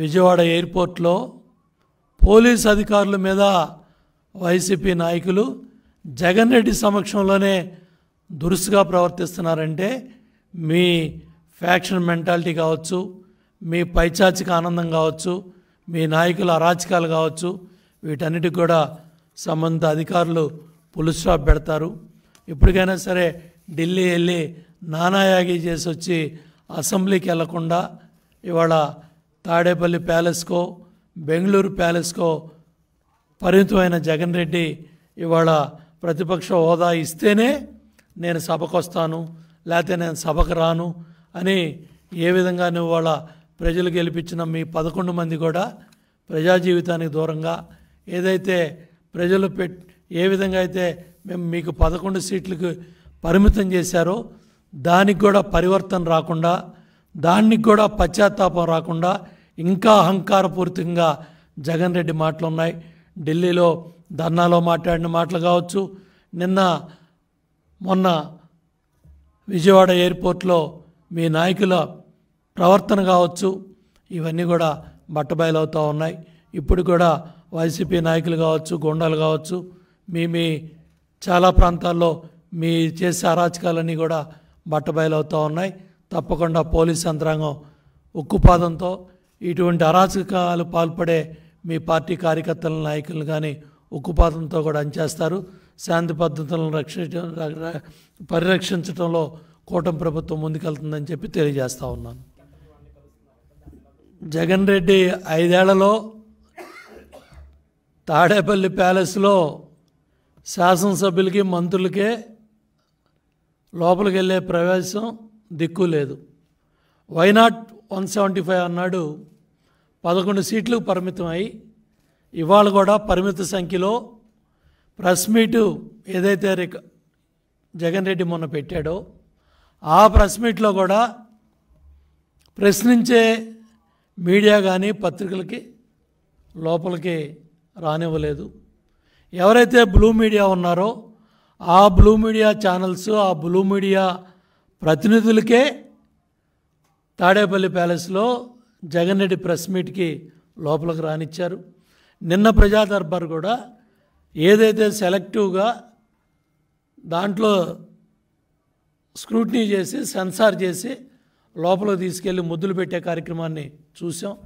విజయవాడ ఎయిర్పోర్ట్లో పోలీస్ అధికారుల మీద వైసీపీ నాయకులు జగన్ రెడ్డి సమక్షంలోనే దురుసుగా ప్రవర్తిస్తున్నారంటే మీ ఫ్యాక్షన్ మెంటాలిటీ కావచ్చు మీ పైచాచిక ఆనందం కావచ్చు మీ నాయకుల అరాచకాలు కావచ్చు వీటన్నిటికి కూడా సంబంధిత అధికారులు పులుసు స్టాప్ పెడతారు ఇప్పటికైనా సరే ఢిల్లీ వెళ్ళి నానాయాగి చేసి వచ్చి అసెంబ్లీకి వెళ్లకుండా ఇవాళ తాడేపల్లి ప్యాలెస్కో బెంగళూరు ప్యాలెస్కో పరిమితమైన జగన్ రెడ్డి ఇవాళ ప్రతిపక్ష హోదా ఇస్తేనే నేను సభకొస్తాను లేకపోతే నేను సభకు రాను అని ఏ విధంగా నువ్వు వాళ్ళ ప్రజలు గెలిపించిన మీ పదకొండు మంది కూడా ప్రజా జీవితానికి దూరంగా ఏదైతే ప్రజలు పెట్ ఏ విధంగా అయితే మేము మీకు పదకొండు సీట్లకు పరిమితం చేశారో దానికి కూడా పరివర్తన రాకుండా దానికి కూడా పశ్చాత్తాపం రాకుండా ఇంకా అహంకారపూరితంగా జగన్ రెడ్డి మాటలు ఉన్నాయి ఢిల్లీలో ధర్నాలో మాట్లాడిన మాటలు కావచ్చు నిన్న మొన్న విజయవాడ ఎయిర్పోర్ట్లో మీ నాయకుల ప్రవర్తన కావచ్చు ఇవన్నీ కూడా బట్టబయలవుతూ ఉన్నాయి ఇప్పుడు కూడా వైసీపీ నాయకులు కావచ్చు గుండాలు కావచ్చు మీ మీ చాలా ప్రాంతాల్లో మీ చేసే అరాచకాలన్నీ కూడా బట్టబయలవుతూ ఉన్నాయి తప్పకుండా పోలీస్ యంత్రాంగం ఉక్కుపాదంతో ఇటువంటి అరాచకాలు పాల్పడే మీ పార్టీ కార్యకర్తలను నాయకులను కానీ ఉక్కుపాతంతో కూడా అంచేస్తారు శాంతి పద్ధతులను రక్ష పరిరక్షించడంలో కూటమి ప్రభుత్వం ముందుకెళ్తుందని చెప్పి తెలియజేస్తూ ఉన్నాను జగన్ రెడ్డి ఐదేళ్లలో తాడేపల్లి ప్యాలెస్లో శాసనసభ్యులకి మంత్రులకే లోపలికి వెళ్ళే ప్రవేశం దిక్కు లేదు వైనాట్ వన్ సెవెంటీ ఫైవ్ అన్నాడు పదకొండు సీట్లు పరిమితమై ఇవాళ కూడా పరిమిత సంఖ్యలో ప్రెస్ మీటు ఏదైతే రిక జగన్ రెడ్డి మొన్న పెట్టాడో ఆ ప్రెస్ మీట్లో కూడా ప్రశ్నించే మీడియా కానీ పత్రికలకి లోపలికి రానివ్వలేదు ఎవరైతే బ్లూ మీడియా ఉన్నారో ఆ బ్లూ మీడియా ఛానల్స్ ఆ బ్లూ మీడియా ప్రతినిధులకే తాడేపల్లి ప్యాలెస్లో జగన్ రెడ్డి ప్రెస్ మీట్కి లోపలికి రానిచ్చారు నిన్న ప్రజా దర్బార్ కూడా ఏదైతే సెలెక్టివ్గా దాంట్లో స్క్రూటినీ చేసి సెన్సార్ చేసి లోపలికి తీసుకెళ్ళి ముద్దులు పెట్టే కార్యక్రమాన్ని చూసాం